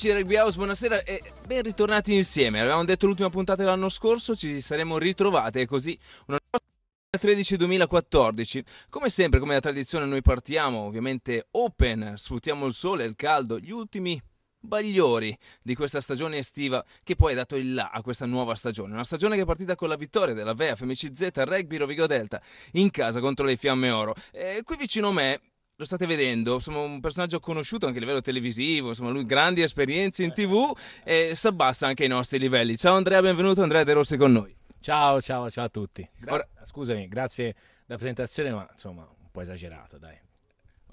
Amici di Rugby House, buonasera e ben ritornati insieme. Avevamo detto l'ultima puntata dell'anno scorso, ci saremmo ritrovate e così una 2013-2014. Come sempre, come da tradizione, noi partiamo ovviamente open, sfruttiamo il sole, il caldo, gli ultimi bagliori di questa stagione estiva che poi ha dato il là a questa nuova stagione. Una stagione che è partita con la vittoria della VEA FMCZ Rugby Rovigo Delta in casa contro le Fiamme Oro. E eh, qui vicino a me lo state vedendo, insomma un personaggio conosciuto anche a livello televisivo, insomma lui grandi esperienze in tv certo. e si abbassa anche ai nostri livelli. Ciao Andrea, benvenuto Andrea De Rossi con noi. Ciao, ciao, ciao a tutti. Gra- Ora... Scusami, grazie della presentazione, ma insomma un po' esagerato, dai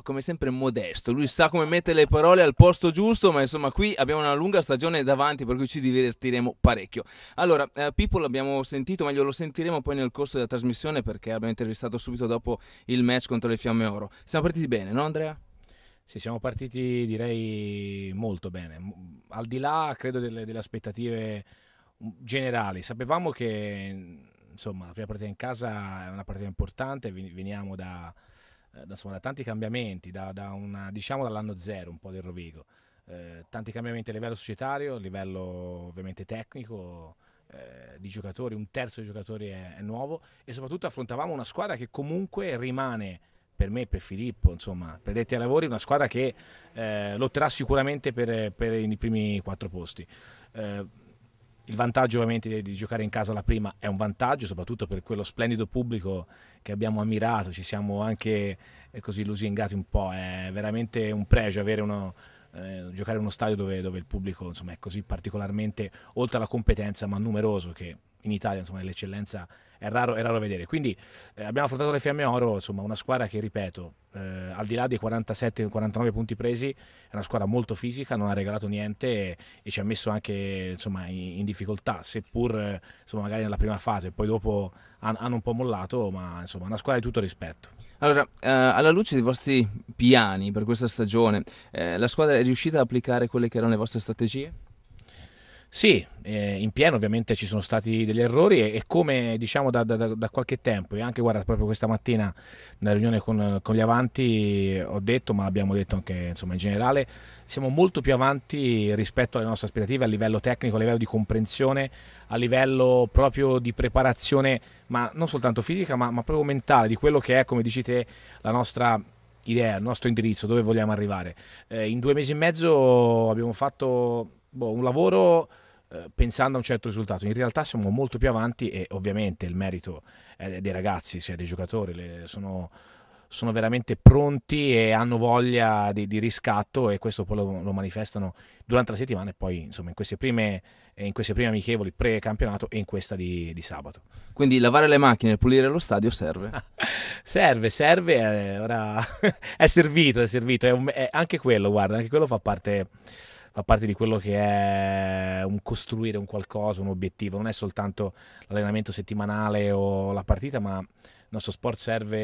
come sempre modesto, lui sa come mettere le parole al posto giusto, ma insomma qui abbiamo una lunga stagione davanti per cui ci divertiremo parecchio. Allora, eh, Pippo l'abbiamo sentito, meglio lo sentiremo poi nel corso della trasmissione perché abbiamo intervistato subito dopo il match contro le Fiamme Oro. Siamo partiti bene, no Andrea? Sì, siamo partiti direi molto bene, al di là credo delle, delle aspettative generali, sapevamo che insomma la prima partita in casa è una partita importante, veniamo da eh, insomma, da tanti cambiamenti, da, da una, diciamo dall'anno zero un po' del Rovigo. Eh, tanti cambiamenti a livello societario, a livello ovviamente tecnico, eh, di giocatori, un terzo dei giocatori è, è, nuovo e soprattutto affrontavamo una squadra che comunque rimane per me, per Filippo, insomma, per detti ai lavori, una squadra che eh, lotterà sicuramente per, per i primi quattro posti. Eh, il vantaggio ovviamente di, giocare in casa la prima è un vantaggio, soprattutto per quello splendido pubblico che abbiamo ammirato, ci siamo anche eh, così lusingati un po', è veramente un pregio avere uno, eh, giocare in uno stadio dove, dove il pubblico insomma, è così particolarmente, oltre alla competenza, ma numeroso che in Italia insomma, l'eccellenza è raro, è raro vedere. Quindi eh, abbiamo affrontato le Fiamme Oro, insomma una squadra che, ripeto, eh, al di là dei 47-49 punti presi, è una squadra molto fisica, non ha regalato niente e, e ci ha messo anche insomma, in, in, difficoltà, seppur eh, insomma, magari nella prima fase, poi dopo han, hanno un po' mollato, ma insomma una squadra di tutto rispetto. Allora, eh, alla luce dei vostri piani per questa stagione, eh, la squadra è riuscita ad applicare quelle che erano le vostre strategie? Sì, eh, in pieno ovviamente ci sono stati degli errori e, e come diciamo da, da, da, qualche tempo, e anche guarda proprio questa mattina nella riunione con, con, gli avanti eh, ho detto, ma abbiamo detto anche insomma in generale, siamo molto più avanti rispetto alle nostre aspettative a livello tecnico, a livello di comprensione, a livello proprio di preparazione, ma non soltanto fisica, ma, ma proprio mentale, di quello che è, come dici te, la nostra idea, il nostro indirizzo, dove vogliamo arrivare. Eh, in due mesi e mezzo abbiamo fatto boh, un lavoro eh, pensando a un certo risultato. In realtà siamo molto più avanti e ovviamente il merito è eh, dei ragazzi, cioè dei giocatori, le, sono, sono, veramente pronti e hanno voglia di, di riscatto e questo poi lo, lo, manifestano durante la settimana e poi insomma in queste prime, in queste prime amichevoli pre-campionato e in questa di, di sabato. Quindi lavare le macchine e pulire lo stadio serve? serve, serve, è, eh, ora è servito, è servito, è un, è anche quello, guarda, anche quello fa parte fa parte di quello che è un costruire un qualcosa, un obiettivo, non è soltanto l'allenamento settimanale o la partita, ma il nostro sport serve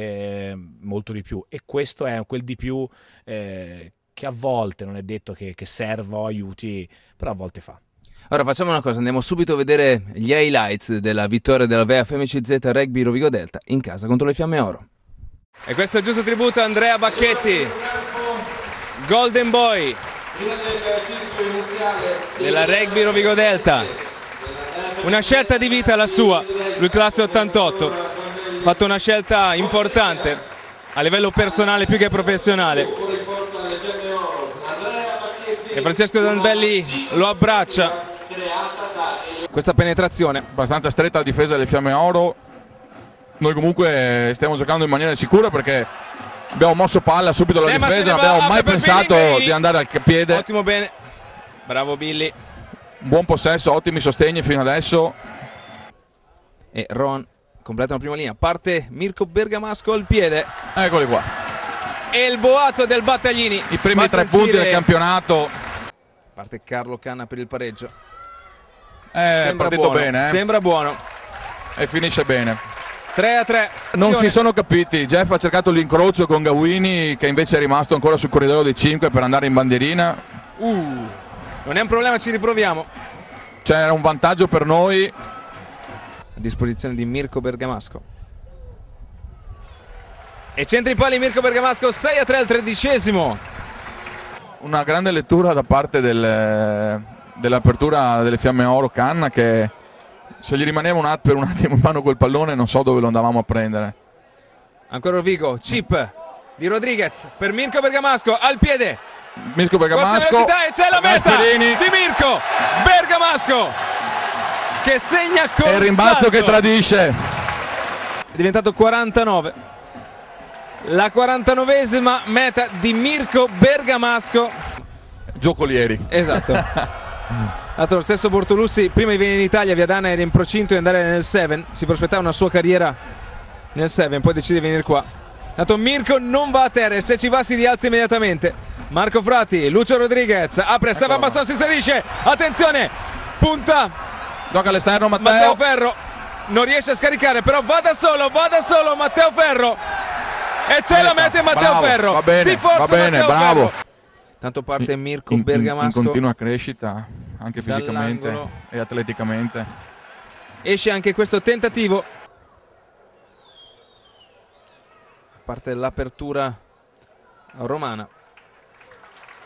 eh, molto di più e questo è quel di più eh, che a volte non è detto che, che serva o aiuti, però a volte fa. Allora facciamo una cosa, andiamo subito a vedere gli highlights della vittoria della VEA FMCZ Rugby Rovigo Delta in casa contro le Fiamme Oro. E questo è il giusto tributo a Andrea Bacchetti, Golden Boy, della Rugby Rovigo Delta. Una scelta di vita la sua, lui classe 88, ha fatto una scelta importante a livello personale più che professionale. E Francesco Danbelli lo abbraccia. Questa penetrazione. Abbastanza stretta la difesa delle Fiamme Oro. Noi comunque eh, stiamo giocando in maniera sicura perché abbiamo mosso palla subito la eh, difesa, non abbiamo mai pensato di andare al piede. Ottimo bene. Bravo Billy. Buon possesso, ottimi sostegni fino adesso. E Ron completa la prima linea. Parte Mirko Bergamasco al piede. Eccoli qua. E il boato del Battaglini. I primi Basta tre punti del campionato. Parte Carlo Canna per il pareggio. Eh, è Sembra partito buono. bene. Eh? Sembra buono. E finisce bene. 3 a 3. Non si sono capiti. Jeff ha cercato l'incrocio con Gawini che invece è rimasto ancora sul corridoio dei 5 per andare in bandierina. Uh. Non è un problema, ci riproviamo. C'era cioè, un vantaggio per noi. A disposizione di Mirko Bergamasco. E centri pali Mirko Bergamasco 6 a 3 al tredicesimo. Una grande lettura da parte del, dell'apertura delle fiamme oro Canna che se gli rimaneva un at un attimo in mano quel pallone non so dove lo andavamo a prendere. Ancora Rovigo, chip di Rodriguez per Mirko Bergamasco al piede Mirko Bergamasco. E c'è la meta Gasperini. di Mirko Bergamasco che segna con È il rimbalzo che tradisce. È diventato 49. La 49esima meta di Mirko Bergamasco. Giocolieri. Esatto. Dato lo stesso Bortolussi, prima di venire in Italia, Viadana era in procinto di andare nel 7, si prospettava una sua carriera nel 7, poi decide di venire qua. Dato Mirko non va a terra e se ci va si rialza immediatamente. Marco Frati, Lucio Rodriguez, apre ecco. Stefan Basson, si inserisce, attenzione, punta. Gioca all'esterno Matteo. Matteo Ferro, non riesce a scaricare, però va da solo, va da solo Matteo Ferro. E ce la mette Matteo bravo, Ferro. Va bene, forza, va bene, Matteo bravo. Ferro. Tanto parte Mirko in, Bergamasco. In, in continua crescita, anche fisicamente e atleticamente. Esce anche questo tentativo. Parte l'apertura romana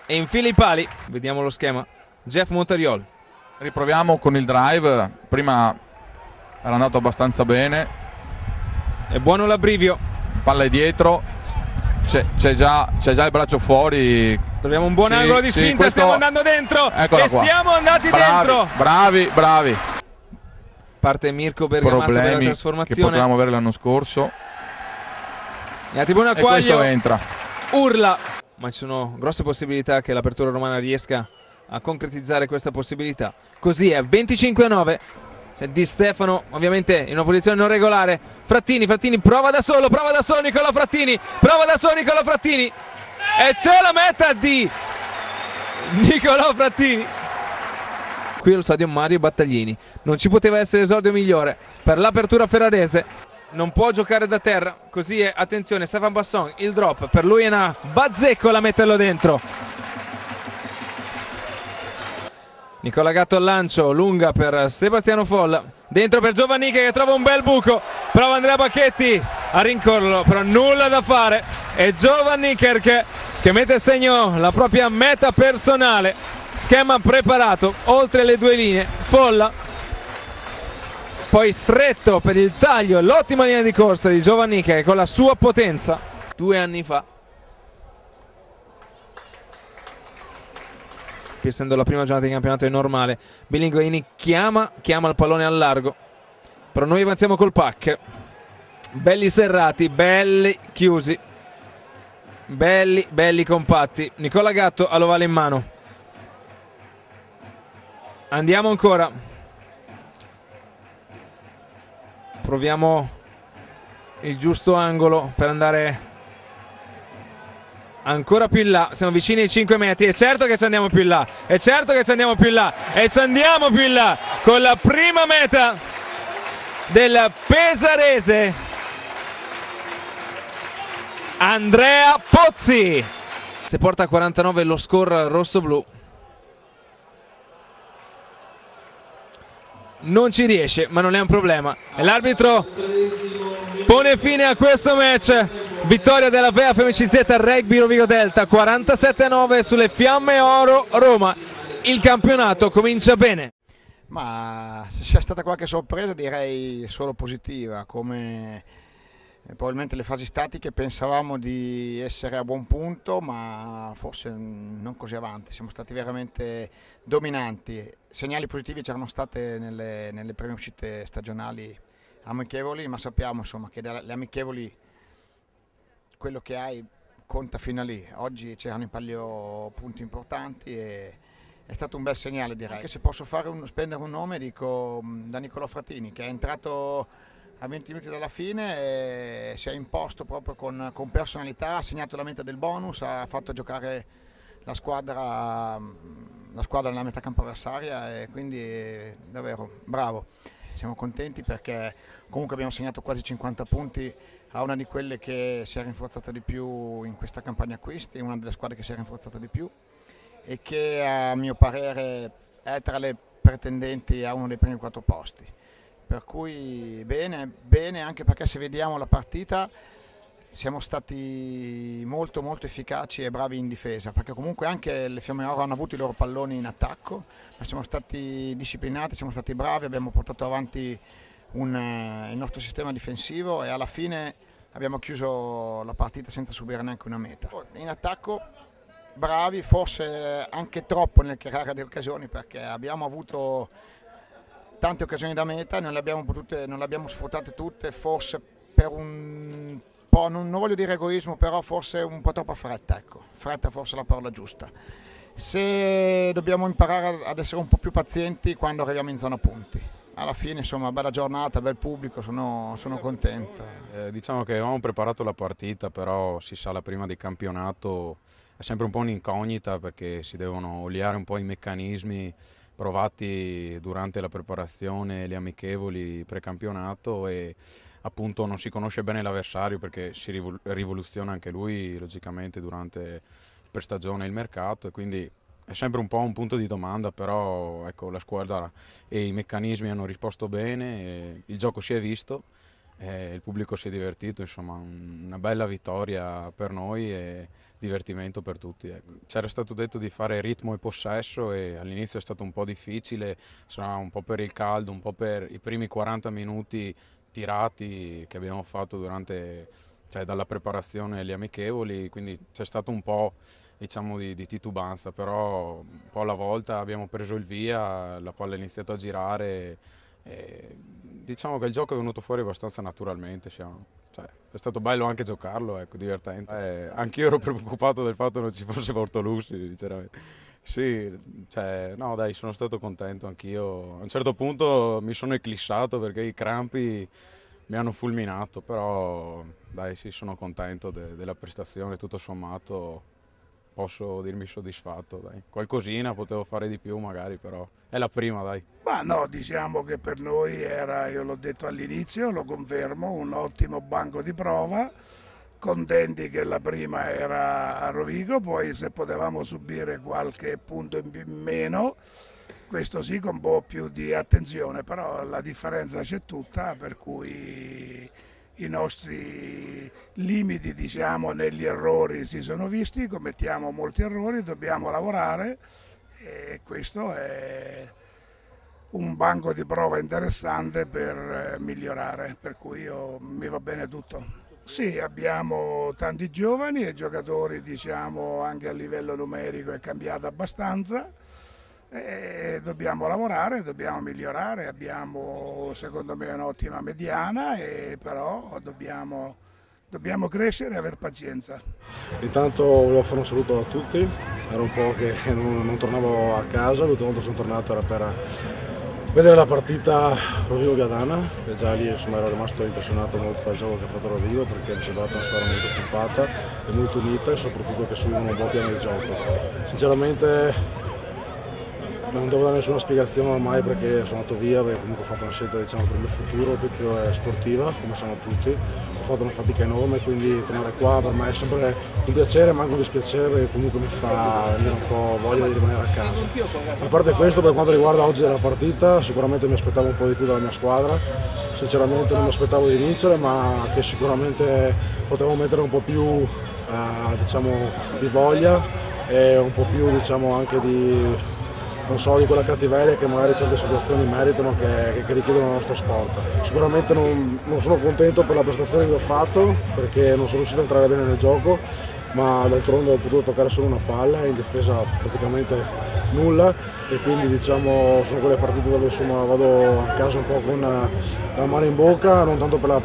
e infila i pali. Vediamo lo schema. Jeff Montariol. Riproviamo con il drive. Prima era andato abbastanza bene. È buono l'abbrivio. Palla è dietro. C'è, già, già, il braccio fuori. Troviamo un buon sì, angolo di spinta. questo... Stiamo andando dentro. Eccola e qua. siamo andati bravi, dentro. Bravi, bravi. Parte Mirko Bergamasco della trasformazione. Che potevamo avere l'anno scorso. E a Tribuna E questo entra. Urla ma ci sono grosse possibilità che l'apertura romana riesca a concretizzare questa possibilità. Così è 25 a 9. C'è Di Stefano ovviamente in una posizione non regolare. Frattini, Frattini prova da solo, prova da solo Nicola Frattini, prova da solo Nicola Frattini. E c'è la meta di Nicola Frattini. Qui allo stadio Mario Battaglini. Non ci poteva essere esordio migliore per l'apertura ferrarese non può giocare da terra, così è, attenzione, Stefan Basson, il drop, per lui è una bazzeccola metterlo dentro. Nicola Gatto al lancio, lunga per Sebastiano Folla, dentro per Giovanniche che trova un bel buco, prova Andrea Bacchetti a rincorrerlo, però nulla da fare, è Giovanniche che, che mette a segno la propria meta personale, schema preparato, oltre le due linee, Folla poi stretto per il taglio, l'ottima linea di corsa di Giovanni che con la sua potenza due anni fa essendo la prima giornata di campionato è normale Bilinguini chiama, chiama il pallone al largo però noi avanziamo col pack belli serrati, belli chiusi belli, belli compatti Nicola Gatto all'ovale in mano andiamo ancora troviamo il giusto angolo per andare ancora più in là siamo vicini ai 5 metri è certo che ci andiamo più in là è certo che ci andiamo più in là e ci andiamo più in là con la prima meta del Pesarese Andrea Pozzi se porta 49 lo score rosso-blu non ci riesce ma non è un problema l'arbitro pone fine a questo match vittoria della VEA FMCZ Rugby Rovigo Delta 47-9 sulle Fiamme Oro Roma il campionato comincia bene ma se c'è stata qualche sorpresa direi solo positiva come probabilmente le fasi statiche pensavamo di essere a buon punto, ma forse non così avanti, siamo stati veramente dominanti. Segnali positivi c'erano state nelle, nelle prime uscite stagionali amichevoli, ma sappiamo insomma, che dalle amichevoli quello che hai conta fino a lì. Oggi c'erano in palio punti importanti e è stato un bel segnale direi. Anche se posso un, spendere un nome dico da Nicolò Frattini che è entrato a 20 minuti dalla fine eh, si è imposto proprio con, con personalità, ha segnato la meta del bonus, ha fatto giocare la squadra, la squadra nella metà campo avversaria e quindi eh, davvero bravo. Siamo contenti perché comunque abbiamo segnato quasi 50 punti a una di quelle che si è rinforzata di più in questa campagna acquisti, una delle squadre che si è rinforzata di più e che a mio parere è tra le pretendenti a uno dei primi quattro posti per cui bene, bene anche perché se vediamo la partita siamo stati molto molto efficaci e bravi in difesa perché comunque anche le Fiamme Oro hanno avuto i loro palloni in attacco ma siamo stati disciplinati, siamo stati bravi, abbiamo portato avanti un, eh, il nostro sistema difensivo e alla fine abbiamo chiuso la partita senza subire neanche una meta. In attacco bravi, forse anche troppo nel creare le occasioni perché abbiamo avuto tante occasioni da meta, non le abbiamo, potute, non le abbiamo sfruttate tutte, forse per un po', non, non, voglio dire egoismo, però forse un po' troppa fretta, ecco, fretta forse è la parola giusta. Se dobbiamo imparare ad essere un po' più pazienti quando arriviamo in zona punti alla fine insomma bella giornata, bel pubblico, sono, sono contento. Eh, diciamo che avevamo preparato la partita, però si sa la prima di campionato è sempre un po' un'incognita perché si devono oliare un po' i meccanismi provati durante la preparazione, le amichevoli, precampionato e appunto non si conosce bene l'avversario perché si rivoluziona anche lui logicamente durante prestagione il mercato e quindi è sempre un po' un punto di domanda, però ecco, la squadra e i meccanismi hanno risposto bene, il gioco si è visto eh, il pubblico si è divertito, insomma una bella vittoria per noi e divertimento per tutti. Ecco. C'era stato detto di fare ritmo e possesso e all'inizio è stato un po' difficile, sarà un po' per il caldo, un po' per i primi 40 minuti tirati che abbiamo fatto durante, cioè, dalla preparazione agli amichevoli, quindi c'è stato un po' diciamo di, di, titubanza, però un po' alla volta abbiamo preso il via, la palla è iniziata a girare e diciamo che il gioco è venuto fuori abbastanza naturalmente, siamo, cioè, è stato bello anche giocarlo, ecco, divertente. Eh, anch'io ero preoccupato del fatto che non ci fosse Bortolussi, sinceramente. Sì, cioè, no dai, sono stato contento anch'io. A un certo punto mi sono eclissato perché i crampi mi hanno fulminato, però dai, sì, sono contento de della prestazione, tutto sommato posso dirmi soddisfatto, dai. Qualcosina potevo fare di più magari, però è la prima, dai. Ma no, diciamo che per noi era, io l'ho detto all'inizio, lo confermo, un ottimo banco di prova contenti che la prima era a Rovigo, poi se potevamo subire qualche punto in meno, questo sì con un po' più di attenzione, però la differenza c'è tutta, per cui i nostri limiti diciamo, negli errori si sono visti, commettiamo molti errori, dobbiamo lavorare e questo è un banco di prova interessante per eh, migliorare, per cui io, mi va bene tutto. Sì, abbiamo tanti giovani e giocatori diciamo, anche a livello numerico è cambiato abbastanza e dobbiamo lavorare, dobbiamo migliorare, abbiamo secondo me un'ottima mediana, e però dobbiamo, dobbiamo crescere e aver pazienza. Intanto volevo fare un saluto a tutti, era un po' che non, non tornavo a casa, l'ultima volta sono tornato era per vedere la partita Rodrigo Gadana, e già lì insomma, ero rimasto impressionato molto dal gioco che ha fatto Rodrigo perché mi sembrava una squadra molto occupata e molto unita e soprattutto che seguivano un buon piano di gioco. Sinceramente non devo dare nessuna spiegazione ormai perché sono andato via, perché comunque ho fatto una scelta diciamo, per il mio futuro, più è eh, sportiva, come sanno tutti, ho fatto una fatica enorme, quindi tornare qua per me è sempre un piacere ma anche un dispiacere perché comunque mi fa venire un po' voglia di rimanere a casa. A parte questo per quanto riguarda oggi la partita, sicuramente mi aspettavo un po' di più dalla mia squadra, sinceramente non mi aspettavo di vincere ma che sicuramente potevo mettere un po' più eh, diciamo, di voglia e un po' più diciamo, anche di non so di quella cattiveria che magari certe situazioni meritano, che, che richiedono il nostro sport. Sicuramente non, non, sono contento per la prestazione che ho fatto perché non sono riuscito a entrare bene nel gioco, ma d'altronde ho potuto toccare solo una palla, in difesa praticamente nulla e quindi diciamo sono quelle partite dove insomma vado a casa un po' con la mano in bocca, non tanto per la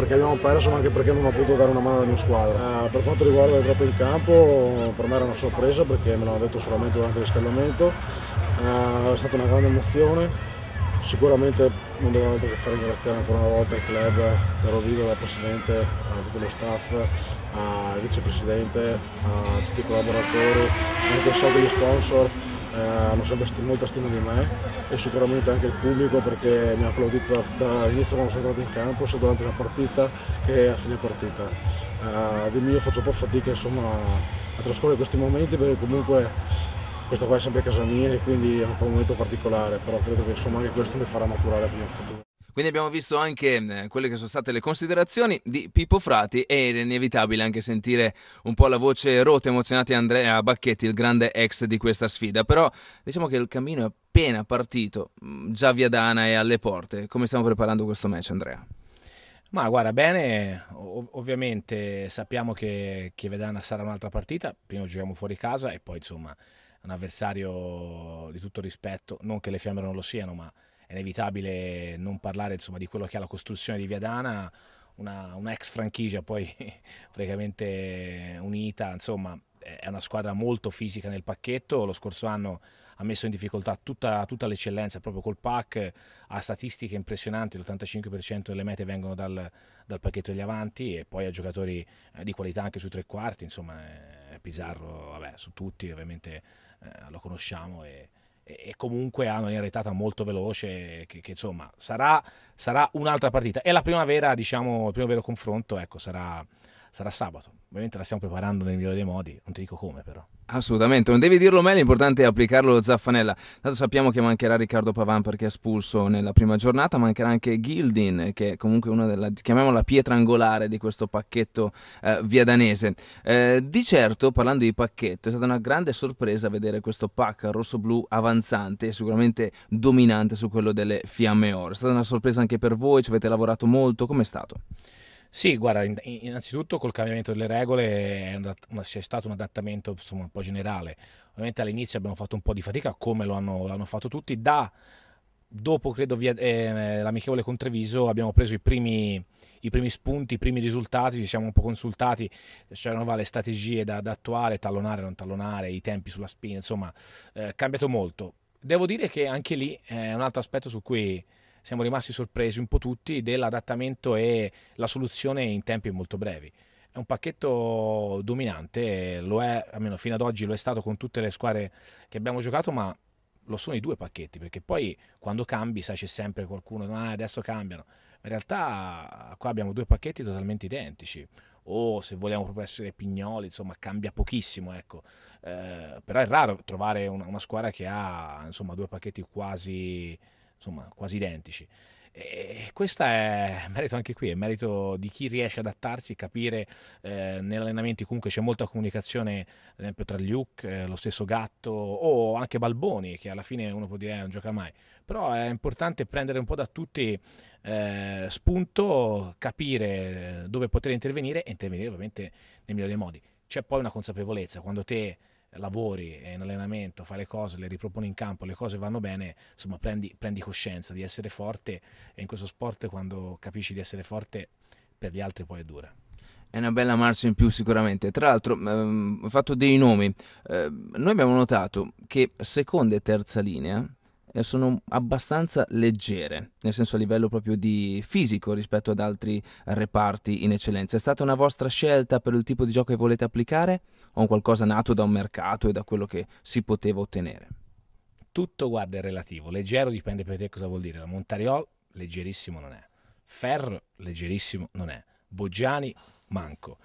perché abbiamo perso ma anche perché non ho potuto dare una mano alla mia squadra. Eh, per quanto riguarda l'entrata in campo per me era una sorpresa perché me l'hanno detto solamente durante il riscaldamento, eh, è stata una grande emozione. Sicuramente non devo altro che far ringraziare ancora una volta il club, Caro Vido, la Presidente, a eh, tutto lo staff, al eh, Vicepresidente, a eh, tutti i collaboratori, anche so che gli sponsor, eh, hanno sempre st- molta stima di me e sicuramente anche il pubblico perché mi ha applaudito dall'inizio quando sono entrato in campo, sia durante la partita che a fine partita. Eh, di mio faccio un po' fatica insomma, a trascorrere questi momenti perché comunque questo qua è sempre casa mia e quindi è un po' un momento particolare, però credo che insomma anche questo mi farà maturare più in futuro. Quindi abbiamo visto anche eh, quelle che sono state le considerazioni di Pippo Frati e era inevitabile anche sentire un po' la voce rotta emozionata di Andrea Bacchetti, il grande ex di questa sfida, però diciamo che il cammino è appena partito, mm, già via Dana è alle porte. Come stiamo preparando questo match Andrea? Ma guarda, bene, ov- ovviamente sappiamo che, che Vedana sarà un'altra partita, prima giochiamo fuori casa e poi insomma un avversario di tutto rispetto, non che le fiamme non lo siano, ma è inevitabile non parlare insomma, di quello che è la costruzione di Viadana, una, una ex franchigia poi praticamente unita, insomma è una squadra molto fisica nel pacchetto, lo scorso anno ha messo in difficoltà tutta, tutta l'eccellenza proprio col pack, ha statistiche impressionanti, l'85% delle mete vengono dal, dal pacchetto degli avanti e poi ha giocatori eh, di qualità anche sui tre quarti, insomma Pizarro vabbè, su tutti ovviamente eh, lo conosciamo e, e comunque hanno un'ereditata molto veloce che, che insomma sarà, sarà, un'altra partita e la primavera diciamo il primo vero confronto ecco sarà sarà sabato. Ovviamente la stiamo preparando nel migliore dei modi, non ti dico come però. Assolutamente, non devi dirlo me, l'importante è applicarlo lo Zaffanella. Tanto sappiamo che mancherà Riccardo Pavan perché è espulso nella prima giornata, mancherà anche Gildin, che è comunque una della, chiamiamola pietra angolare di questo pacchetto eh, danese. Eh, di certo, parlando di pacchetto, è stata una grande sorpresa vedere questo pack rosso-blu avanzante sicuramente dominante su quello delle Fiamme Oro. È stata una sorpresa anche per voi, ci avete lavorato molto, com'è stato? Sì, guarda, innanzitutto col cambiamento delle regole c'è stato un adattamento insomma, un po' generale. Ovviamente all'inizio abbiamo fatto un po' di fatica, come lo hanno, l'hanno fatto tutti. Da, dopo, credo, via, eh, l'amichevole Contreviso abbiamo preso i primi, i primi, spunti, i primi risultati, ci siamo un po' consultati, c'erano varie strategie da, da attuare, tallonare, non tallonare, i tempi sulla spina, insomma, eh, è eh, cambiato molto. Devo dire che anche lì eh, è un altro aspetto su cui siamo rimasti sorpresi un po' tutti dell'adattamento e la soluzione in tempi molto brevi. È un pacchetto dominante, lo è, almeno fino ad oggi lo è stato con tutte le squadre che abbiamo giocato, ma lo sono i due pacchetti, perché poi quando cambi, sai, c'è sempre qualcuno, ah, adesso cambiano. In realtà qua abbiamo due pacchetti totalmente identici. O se vogliamo proprio essere pignoli, insomma, cambia pochissimo, ecco. Eh, però è raro trovare una, una squadra che ha, insomma, due pacchetti quasi insomma quasi identici. E questo è merito anche qui, è merito di chi riesce ad adattarsi, capire eh, negli allenamenti comunque c'è molta comunicazione, ad esempio tra Luke, eh, lo stesso Gatto o anche Balboni che alla fine uno può dire eh, non gioca mai, però è importante prendere un po' da tutti eh, spunto, capire eh, dove poter intervenire e intervenire ovviamente nel migliore dei modi. C'è poi una consapevolezza, quando te lavori, è in allenamento, fai le cose, le riproponi in campo, le cose vanno bene, insomma prendi, prendi coscienza di essere forte e in questo sport quando capisci di essere forte per gli altri poi è dura. È una bella marcia in più sicuramente. Tra l'altro, ehm, ho fatto dei nomi. Eh, noi abbiamo notato che seconda e terza linea eh, sono abbastanza leggere, nel senso a livello proprio di fisico rispetto ad altri reparti in eccellenza. È stata una vostra scelta per il tipo di gioco che volete applicare o un qualcosa nato da un mercato e da quello che si poteva ottenere? Tutto guarda è relativo, leggero dipende per te cosa vuol dire. La Montariol leggerissimo non è, Ferro leggerissimo non è, Boggiani manco.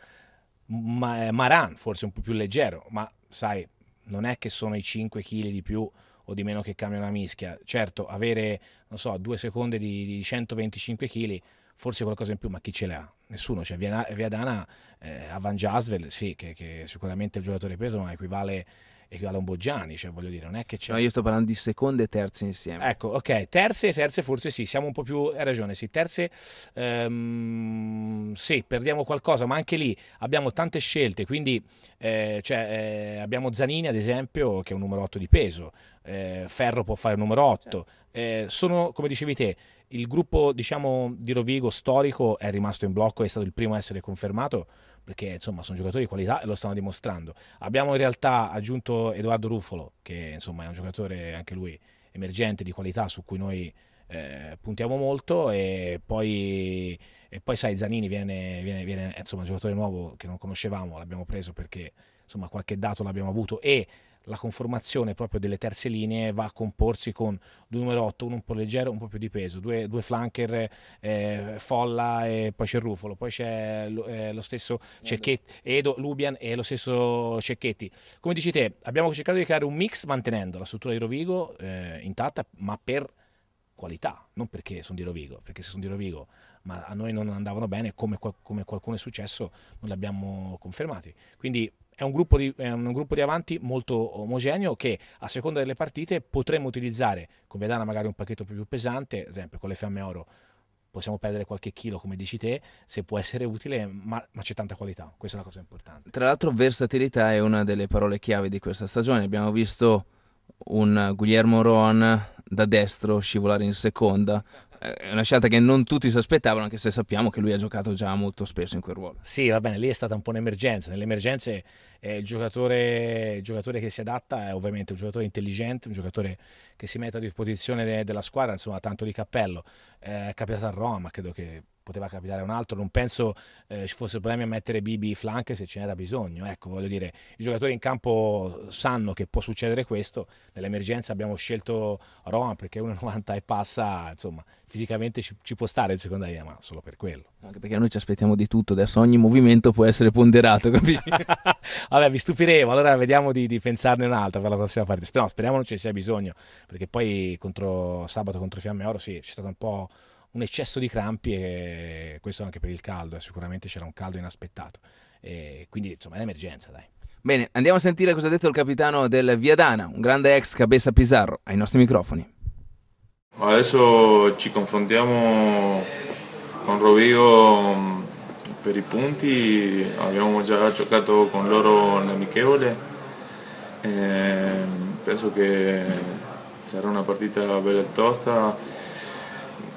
Eh, Maran forse un po' più leggero, ma sai, non è che sono i 5 kg di più o di meno che cambia una mischia. Certo, avere, non so, due seconde di, di 125 kg, forse qualcosa in più, ma chi ce l'ha? Nessuno. Cioè, Viadana, eh, Avan Jasvel, sì, che, che sicuramente è il giocatore peso, ma equivale equivale a un cioè voglio dire, non è che c'è... No, io sto parlando di seconde e terze insieme. Ecco, ok, terze e terze forse sì, siamo un po' più... hai ragione, sì, terze ehm, sì, perdiamo qualcosa, ma anche lì abbiamo tante scelte, quindi eh, cioè, eh, abbiamo Zanini ad esempio che è un numero 8 di peso, eh, Ferro può fare il numero 8, certo. Eh, sono come dicevi te il gruppo diciamo, di Rovigo storico è rimasto in blocco, è stato il primo a essere confermato perché insomma, sono giocatori di qualità e lo stanno dimostrando. Abbiamo in realtà aggiunto Edoardo Ruffolo, che insomma, è un giocatore anche lui emergente di qualità su cui noi eh, puntiamo molto e poi, e poi sai Zanini viene, viene, viene insomma, un giocatore nuovo che non conoscevamo, l'abbiamo preso perché insomma, qualche dato l'abbiamo avuto e la conformazione proprio delle terze linee va a comporsi con due numero 8, uno un po' leggero, un po' più di peso, due, due flanker eh, Folla e poi c'è Rufolo, poi c'è eh, lo stesso Cecchetti, Edo, Lubian e lo stesso Cecchetti. Come dici te, abbiamo cercato di creare un mix mantenendo la struttura di Rovigo eh, intatta, ma per qualità, non perché sono di Rovigo, perché se sono di Rovigo ma a noi non andavano bene, come, come qualcuno è successo, non li abbiamo confermati. Quindi è un, gruppo di, è un gruppo di avanti molto omogeneo che a seconda delle partite potremmo utilizzare con Vedana magari un pacchetto più pesante, ad esempio con le fiamme oro possiamo perdere qualche chilo, come dici te, se può essere utile, ma, ma, c'è tanta qualità, questa è la cosa importante. Tra l'altro versatilità è una delle parole chiave di questa stagione, abbiamo visto un Guglielmo Ron da destro scivolare in seconda, è una scelta che non tutti si aspettavano, anche se sappiamo che lui ha giocato già molto spesso in quel ruolo. Sì, va bene, lì è stata un po' un'emergenza. Nelle emergenze eh, il, giocatore, il, giocatore, che si adatta è ovviamente un giocatore intelligente, un giocatore che si mette a disposizione de- della squadra, insomma, tanto di cappello. Eh, è capitato a Roma, credo che poteva capitare un altro, non penso eh, ci fosse problemi a mettere Bibi flank se ce n'era bisogno, ecco voglio dire i giocatori in campo sanno che può succedere questo, nell'emergenza abbiamo scelto Roma perché 1,90 e passa, insomma fisicamente ci, ci può stare in seconda linea ma solo per quello. Anche perché noi ci aspettiamo di tutto, adesso ogni movimento può essere ponderato, capisci? Vabbè vi stupiremo, allora vediamo di, di pensarne un'altra per la prossima partita, Speriamo, speriamo non ci sia bisogno perché poi contro, sabato contro Fiamme Oro sì c'è stato un po' un eccesso di crampi e questo anche per il caldo, eh, sicuramente c'era un caldo inaspettato. E quindi insomma è un'emergenza, dai. Bene, andiamo a sentire cosa ha detto il capitano del Viadana, un grande ex cabeza Pizarro, ai nostri microfoni. Adesso ci confrontiamo con Rovigo mm, per i punti, abbiamo già giocato con loro l'amichevole, eh, penso che sarà una partita bella e tosta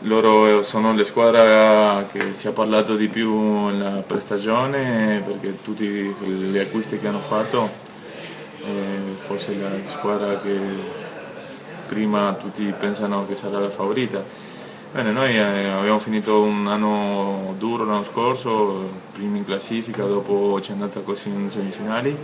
loro sono la squadra che si è parlato di più nella prestagione perché tutti gli acquisti che hanno fatto forse la squadra che prima tutti pensano che sarà la favorita. Bene, noi eh, abbiamo finito un anno duro l'anno scorso, primi in classifica, dopo ci è andata così in semifinali.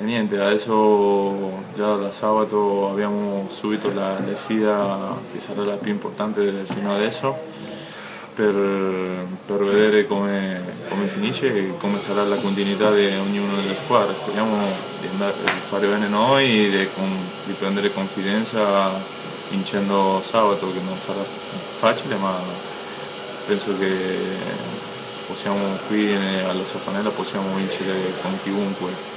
Niente, a eso già da sabato abbiamo subito la, sfida che sarà la più importante fino adesso per, per vedere come, come, finisce e come sarà la continuità di ognuno delle squadre. Speriamo di, andare, di fare bene noi e di, di prendere confidenza vincendo sabato, che non sarà facile ma penso che possiamo qui alla Safanella possiamo vincere con chiunque.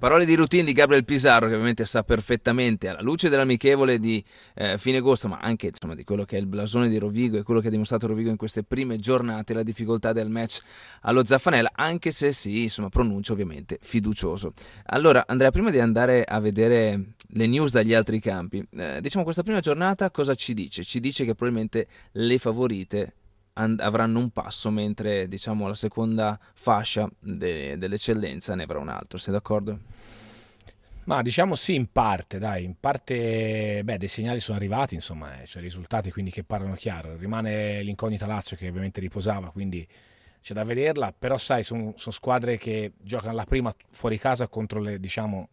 Parole di routine di Gabriel Pizarro, che ovviamente sa perfettamente alla luce dell'amichevole di eh, fine agosto ma anche insomma, di quello che è il blasone di Rovigo e quello che ha dimostrato Rovigo in queste prime giornate la difficoltà del match allo Zaffanella anche se si sì, insomma, pronuncia ovviamente fiducioso. Allora Andrea prima di andare a vedere le news dagli altri campi eh, diciamo questa prima giornata cosa ci dice? Ci dice che probabilmente le favorite and- avranno un passo, mentre diciamo la seconda fascia de- dell'eccellenza ne avrà un altro. Sei d'accordo? Ma diciamo sì, in parte, dai, in parte beh, dei segnali sono arrivati, insomma, eh, cioè risultati quindi che parlano chiaro. Rimane l'incognita Lazio che ovviamente riposava, quindi c'è da vederla, però sai, sono son squadre che giocano la prima fuori casa contro le, diciamo,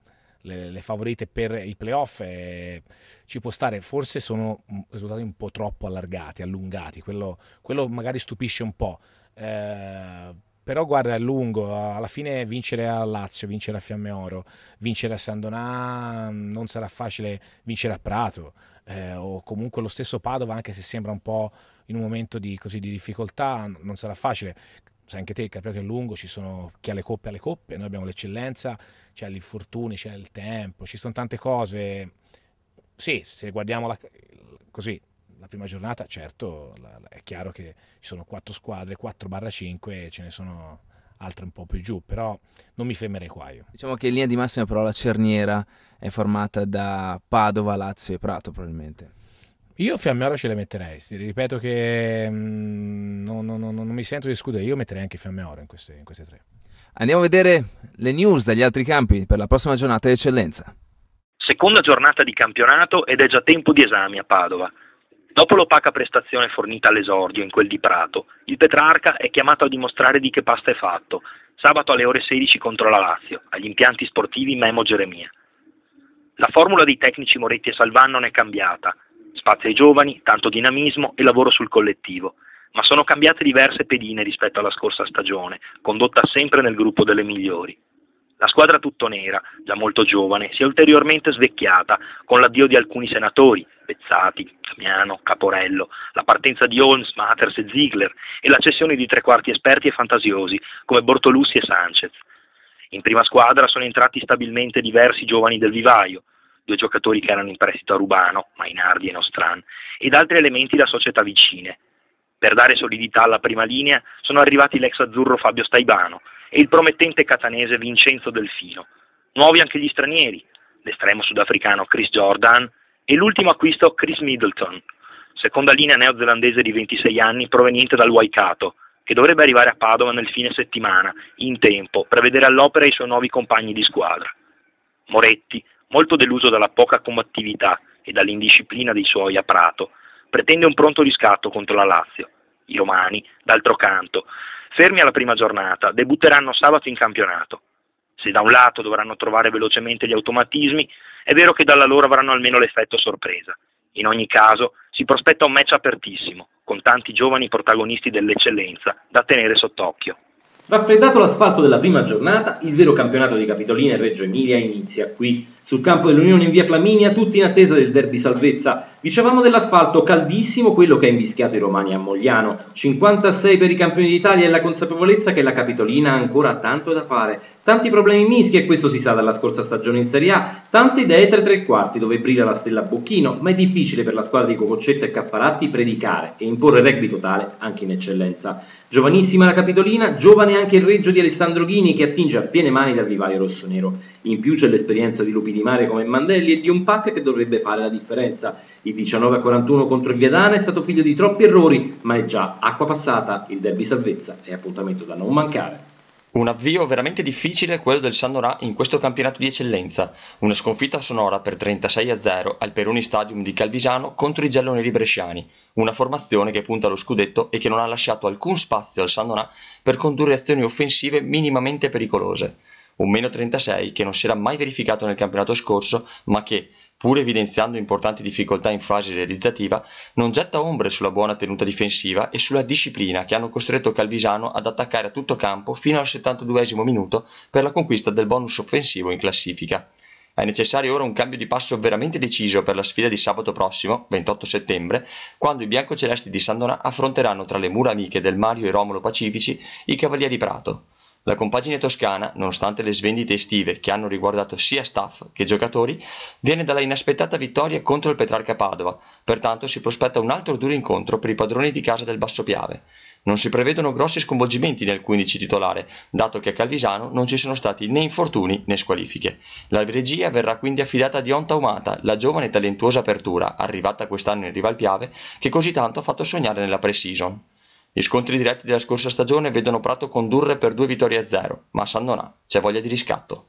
le, le favorite per i playoff eh, ci può stare, forse sono mm, risultati un po' troppo allargati, allungati, quello, quello magari stupisce un po'. Eh, però guarda è lungo, alla fine vincere a Lazio, vincere a Fiamme Oro, vincere a San Donà mm, non sarà facile vincere a Prato eh, o comunque lo stesso Padova anche se sembra un po' in un momento di, così, di difficoltà non sarà facile sai anche te, il campionato è lungo, ci sono chi ha le coppe ha le coppe, noi abbiamo l'eccellenza, c'è gli infortuni, c'è il tempo, ci sono tante cose. Sì, se guardiamo la, così la prima giornata, certo, la, la, è chiaro che ci sono quattro squadre, 4-5, ce ne sono altre un po' più giù, però non mi fermerei qua io. Diciamo che in linea di massima però la cerniera è formata da Padova, Lazio e Prato probabilmente. Io fiamme ce le metterei, ripeto che mm, non, non, non, non, mi sento di escludere, io metterei anche fiamme in queste, in queste tre. Andiamo a vedere le news dagli altri campi per la prossima giornata di eccellenza. Seconda giornata di campionato ed è già tempo di esami a Padova. Dopo l'opaca prestazione fornita all'esordio in quel di Prato, il Petrarca è chiamato a dimostrare di che pasta è fatto, sabato alle ore 16 contro la Lazio, agli impianti sportivi Memo Geremia. La formula dei tecnici Moretti e Salvan non è cambiata, Spazio ai giovani, tanto dinamismo e lavoro sul collettivo. Ma sono cambiate diverse pedine rispetto alla scorsa stagione, condotta sempre nel gruppo delle migliori. La squadra tutto nera, già molto giovane, si è ulteriormente svecchiata con l'addio di alcuni senatori, Pezzati, Damiano, Caporello, la partenza di Holmes, Maters e Ziegler e la cessione di tre quarti esperti e fantasiosi come Bortolussi e Sanchez. In prima squadra sono entrati stabilmente diversi giovani del vivaio, due giocatori che erano in prestito a Rubano, Mainardi e Nostran, ed altri elementi da società vicine. Per dare solidità alla prima linea sono arrivati l'ex azzurro Fabio Staibano e il promettente catanese Vincenzo Delfino. Nuovi anche gli stranieri, l'estremo sudafricano Chris Jordan e l'ultimo acquisto Chris Middleton, seconda linea neozelandese di 26 anni proveniente dal Waikato, che dovrebbe arrivare a Padova nel fine settimana, in tempo, per vedere all'opera i suoi nuovi compagni di squadra. Moretti, molto deluso dalla poca combattività e dall'indisciplina dei suoi a Prato, pretende un pronto riscatto contro la Lazio. I romani, d'altro canto, fermi alla prima giornata, debutteranno sabato in campionato. Se da un lato dovranno trovare velocemente gli automatismi, è vero che dalla loro avranno almeno l'effetto sorpresa. In ogni caso, si prospetta un match apertissimo, con tanti giovani protagonisti dell'eccellenza da tenere sott'occhio. Raffreddato l'asfalto della prima giornata, il vero campionato di Capitolina e Reggio Emilia inizia qui. Sul campo dell'Unione in via Flaminia, tutti in attesa del derby salvezza. Dicevamo dell'asfalto caldissimo quello che ha invischiato i romani a Mogliano. 56 per i campioni d'Italia e la consapevolezza che la Capitolina ha ancora tanto da fare. Tanti problemi mischi e questo si sa dalla scorsa stagione in Serie A. Tante idee tra i tre quarti dove brilla la stella Bocchino, ma è difficile per la squadra di Cococcetta e Caffaratti predicare e imporre rugby totale anche in eccellenza. Giovanissima la Capitolina, giovane anche il reggio di Alessandro Ghini che attinge a piene mani dal vivaio rossonero. In più c'è l'esperienza di lupi di mare come Mandelli e di un pack che dovrebbe fare la differenza. Il 19 41 contro il Viadana è stato figlio di troppi errori, ma è già acqua passata, il derby salvezza è appuntamento da non mancare. Un avvio veramente difficile quello del Sannorà in questo campionato di eccellenza, una sconfitta sonora per 36 0 al Peroni Stadium di Calvisano contro i gialloneri Bresciani, una formazione che punta allo scudetto e che non ha lasciato alcun spazio al Sannorà per condurre azioni offensive minimamente pericolose. Un meno 36 che non si era mai verificato nel campionato scorso, ma che, pur evidenziando importanti difficoltà in fase realizzativa, non getta ombre sulla buona tenuta difensiva e sulla disciplina che hanno costretto Calvisano ad attaccare a tutto campo fino al 72 minuto per la conquista del bonus offensivo in classifica. È necessario ora un cambio di passo veramente deciso per la sfida di sabato prossimo, 28 settembre, quando i biancocelesti di Sandona affronteranno tra le mura amiche del Mario e Romolo Pacifici i Cavalieri Prato. La compagine toscana, nonostante le svendite estive che hanno riguardato sia staff che giocatori, viene dalla inaspettata vittoria contro il Petrarca Padova, pertanto si prospetta un altro duro incontro per i padroni di casa del Basso Piave. Non si prevedono grossi sconvolgimenti nel 15 titolare, dato che a Calvisano non ci sono stati né infortuni né squalifiche. La regia verrà quindi affidata a Dion Taumata, la giovane e talentuosa apertura, arrivata quest'anno in Rivalpiave, che così tanto ha fatto sognare nella pre-season. Gli scontri diretti della scorsa stagione vedono Prato condurre per due vittorie a zero, ma Sandonà c'è voglia di riscatto.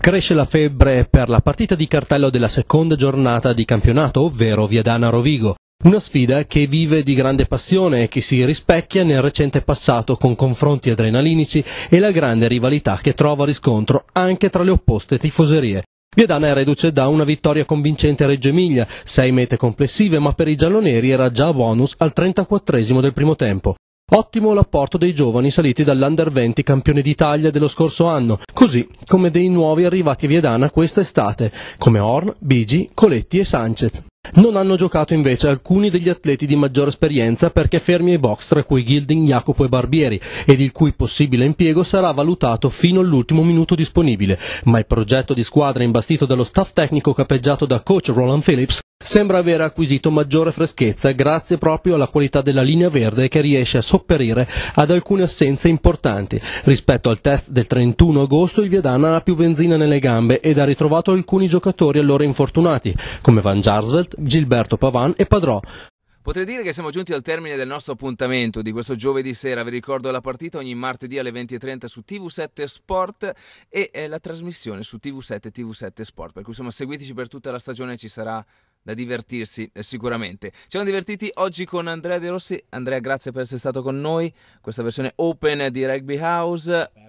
Cresce la febbre per la partita di cartello della seconda giornata di campionato, ovvero Viadana Rovigo. Una sfida che vive di grande passione e che si rispecchia nel recente passato con confronti adrenalinici e la grande rivalità che trova riscontro anche tra le opposte tifoserie. Viedana è reduce da una vittoria convincente a Reggio Emilia, sei mete complessive, ma per i gialloneri era già bonus al 34 del primo tempo. Ottimo l'apporto dei giovani saliti dall'Under 20 campione d'Italia dello scorso anno, così come dei nuovi arrivati a Viedana quest'estate, come Horn, Bigi, Coletti e Sanchez. Non hanno giocato invece alcuni degli atleti di maggior esperienza perché fermi ai box tra cui Gilding, Jacopo e Barbieri ed il cui possibile impiego sarà valutato fino all'ultimo minuto disponibile, ma il progetto di squadra imbastito dallo staff tecnico capeggiato da coach Roland Phillips sembra aver acquisito maggiore freschezza grazie proprio alla qualità della linea verde che riesce a sopperire ad alcune assenze importanti. Rispetto al test del 31 agosto il Viadana ha più benzina nelle gambe ed ha ritrovato alcuni giocatori allora infortunati, come Van Jarsveld, Gilberto Pavan e Padrò. Potrei dire che siamo giunti al termine del nostro appuntamento di questo giovedì sera. Vi ricordo la partita ogni martedì alle 20.30 su TV7 Sport e eh, la trasmissione su TV7 TV7 Sport. Per cui insomma seguiteci per tutta la stagione, ci sarà da divertirsi eh, sicuramente. Ci siamo divertiti oggi con Andrea De Rossi. Andrea, grazie per essere stato con noi. Questa versione open di Rugby House. Aperto.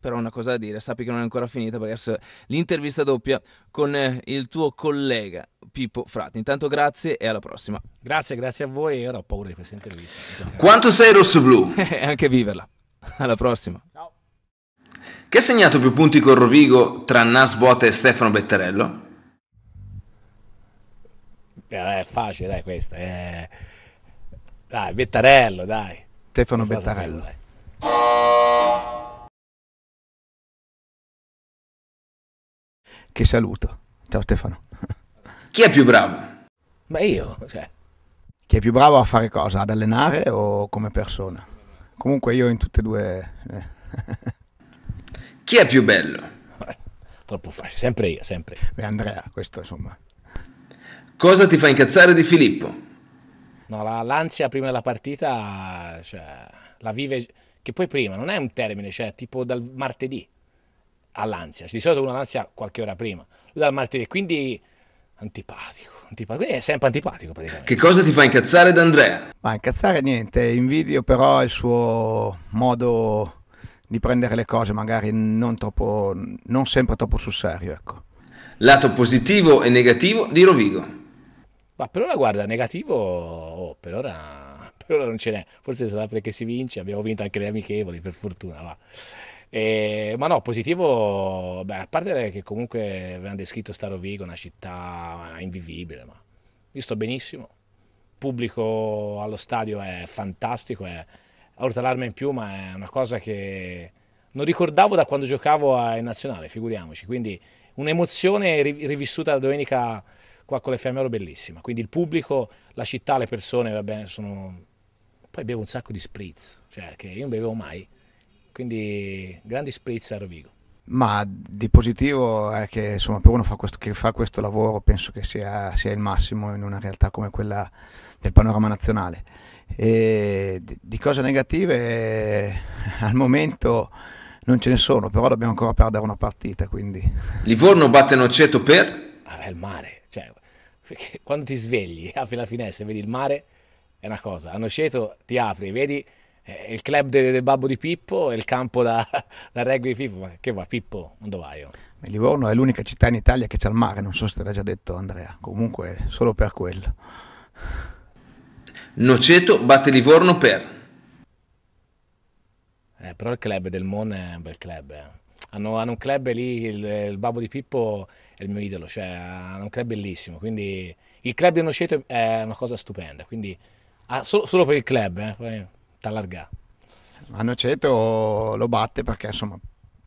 Però una cosa da dire, sappi che non è ancora finita perché adesso l'intervista doppia con eh, il tuo collega Pippo Frati. Intanto grazie e alla prossima. Grazie, grazie a voi. Ora ho paura di questa intervista. Quanto sei rosso-blu? Eh, anche viverla. Alla prossima. Ciao. Chi ha segnato più punti con Rovigo tra Nas Bota e Stefano Bettarello? Eh, è facile, dai, questa. È... Eh. Dai, Bettarello, dai. Stefano Bettarello. Che saluto. Ciao Stefano. Chi è più bravo? Ma io, cioè. Chi è più bravo a fare cosa? Ad allenare o come persona? Comunque io in tutte e due... Eh. Chi è più bello? Troppo facile, sempre io, sempre. Beh, Andrea, questo insomma. Cosa ti fa incazzare di Filippo? No, la, l'ansia prima della partita, cioè, la vive, che poi prima non è un termine, cioè tipo dal martedì all'ansia, cioè, di solito uno ha l'ansia qualche ora prima, dal martedì, quindi antipatico, antipatico, quindi è sempre antipatico praticamente. Che cosa ti fa incazzare d'Andrea? Ma incazzare niente, invidio però il suo modo di prendere le cose, magari non, troppo, non sempre troppo sul serio, ecco. Lato positivo e negativo di Rovigo. Ma per ora, guarda, negativo, oh, per, ora, per, ora, non ce n'è. Forse sarà perché si vince, abbiamo vinto anche le amichevoli, per fortuna. E, eh, ma no, positivo, beh, a parte che comunque avevano descritto Starovigo, una città invivibile, ma io sto benissimo. Il pubblico allo stadio è fantastico, è a in più, ma è una cosa che non ricordavo da quando giocavo in nazionale, figuriamoci. Quindi un'emozione rivissuta la domenica qua con le fiamme oro bellissima. Quindi il pubblico, la città, le persone, va bene, sono... Poi bevo un sacco di spritz, cioè che io non bevevo mai. Quindi grandi spritz a Rovigo. Ma di positivo è che insomma, per uno fa questo, che fa questo lavoro penso che sia, sia, il massimo in una realtà come quella del panorama nazionale. E di cose negative al momento non ce ne sono, però dobbiamo ancora perdere una partita. Quindi. Livorno batte Noceto per? Vabbè, ah, il mare. Perché quando ti svegli, apri la finestra e vedi il mare, è una cosa. A Noceto ti apri, vedi eh, il club del, del babbo di Pippo e il campo da, da rugby di Pippo. Ma che va, Pippo, un dovaio. Livorno è l'unica città in Italia che c'è il mare, non so se te l'ha già detto Andrea, comunque solo per quello. Noceto batte Livorno per... Eh, però il club del Mon è un bel club. Eh hanno, hanno un club lì, il, il, Babbo di Pippo è il mio idolo, cioè hanno un club bellissimo, quindi il club di Noceto è una cosa stupenda, quindi ah, solo, solo, per il club, eh, poi t'allarga. A Noceto lo batte perché insomma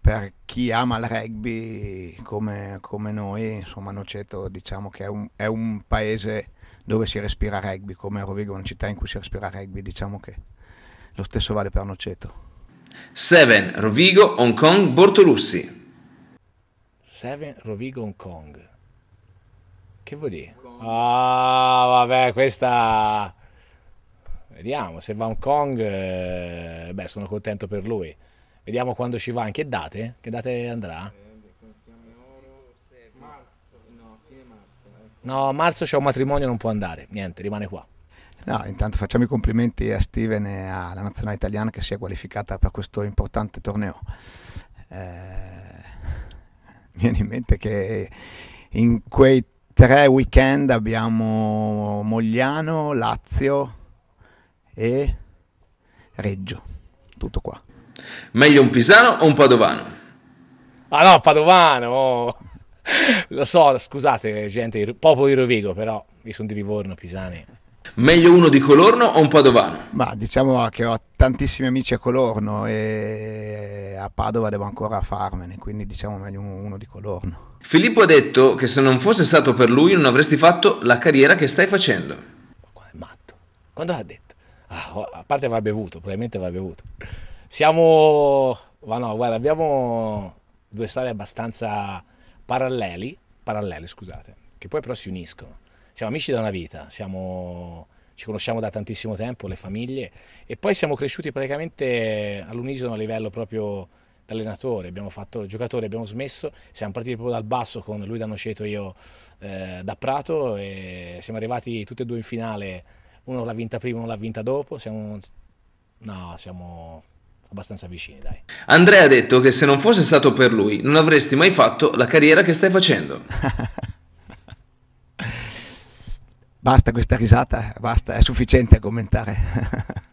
per chi ama il rugby come, come noi, insomma Noceto diciamo che è un, è un paese dove si respira rugby, come a Rovigo una città in cui si respira rugby, diciamo che lo stesso vale per Noceto. 7 Rovigo, Hong Kong, Bortolussi. 7 Rovigo, Hong Kong. Che vuol dire? Ah, vabbè, questa... Vediamo, se va a Hong Kong, eh, beh, sono contento per lui. Vediamo quando ci va, in che date? Che date andrà? No, marzo c'è un matrimonio, non può andare, niente, rimane qua. No, intanto facciamo i complimenti a Steven e alla nazionale italiana che si è qualificata per questo importante torneo. Eh, mi viene in mente che in quei tre weekend abbiamo Mogliano, Lazio e Reggio, tutto qua. Meglio un pisano o un padovano? Ah no, padovano! Oh. Lo so, scusate gente, popolo di Rovigo, però io sono di Livorno, pisani. Meglio uno di Colorno o un padovano? Ma diciamo che ho tantissimi amici a Colorno e a Padova devo ancora farmene, quindi diciamo meglio uno di Colorno. Filippo ha detto che se non fosse stato per lui non avresti fatto la carriera che stai facendo. Ma è matto. Quando l'ha detto? Ah, oh, a parte va bevuto, probabilmente va bevuto. Siamo... Ma no, guarda, abbiamo due storie abbastanza paralleli, parallele, scusate, che poi però si uniscono siamo amici da una vita, siamo, ci conosciamo da tantissimo tempo, le famiglie, e poi siamo cresciuti praticamente all'unisono a livello proprio d'allenatore, abbiamo fatto giocatore, abbiamo smesso, siamo partiti proprio dal basso con lui da Noceto e io eh, da Prato e siamo arrivati tutti e due in finale, uno l'ha vinta prima, uno l'ha vinta dopo, siamo, no, siamo abbastanza vicini dai. Andrea ha detto che se non fosse stato per lui non avresti mai fatto la carriera che stai facendo. Basta questa risata, basta, è sufficiente a commentare.